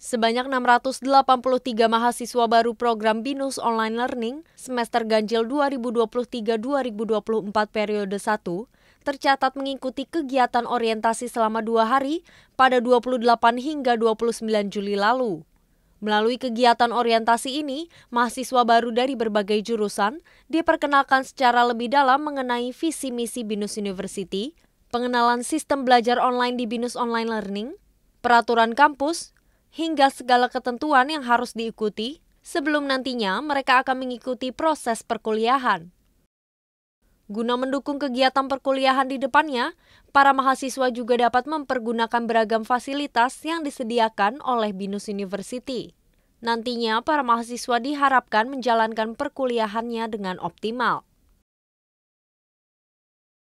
Sebanyak 683 mahasiswa baru program BINUS Online Learning semester ganjil 2023-2024 periode 1 tercatat mengikuti kegiatan orientasi selama dua hari pada 28 hingga 29 Juli lalu. Melalui kegiatan orientasi ini, mahasiswa baru dari berbagai jurusan diperkenalkan secara lebih dalam mengenai visi misi BINUS University, pengenalan sistem belajar online di BINUS Online Learning, peraturan kampus, hingga segala ketentuan yang harus diikuti sebelum nantinya mereka akan mengikuti proses perkuliahan. Guna mendukung kegiatan perkuliahan di depannya, para mahasiswa juga dapat mempergunakan beragam fasilitas yang disediakan oleh BINUS University. Nantinya, para mahasiswa diharapkan menjalankan perkuliahannya dengan optimal.